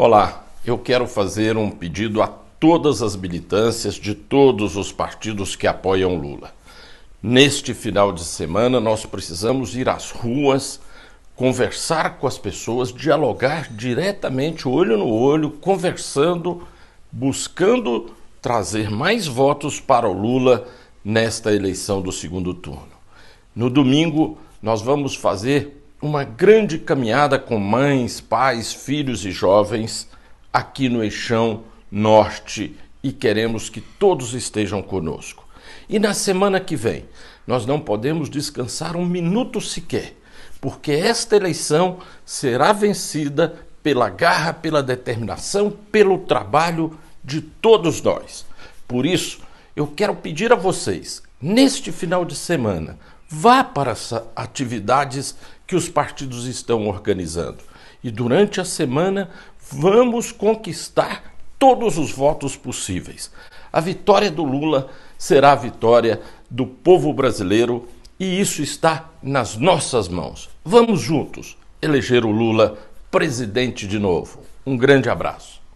Olá, eu quero fazer um pedido a todas as militâncias de todos os partidos que apoiam Lula. Neste final de semana, nós precisamos ir às ruas, conversar com as pessoas, dialogar diretamente, olho no olho, conversando, buscando trazer mais votos para o Lula nesta eleição do segundo turno. No domingo, nós vamos fazer uma grande caminhada com mães, pais, filhos e jovens aqui no Eixão Norte e queremos que todos estejam conosco. E na semana que vem, nós não podemos descansar um minuto sequer, porque esta eleição será vencida pela garra, pela determinação, pelo trabalho de todos nós. Por isso, eu quero pedir a vocês, neste final de semana, vá para as atividades que os partidos estão organizando. E durante a semana, vamos conquistar todos os votos possíveis. A vitória do Lula será a vitória do povo brasileiro e isso está nas nossas mãos. Vamos juntos eleger o Lula presidente de novo. Um grande abraço.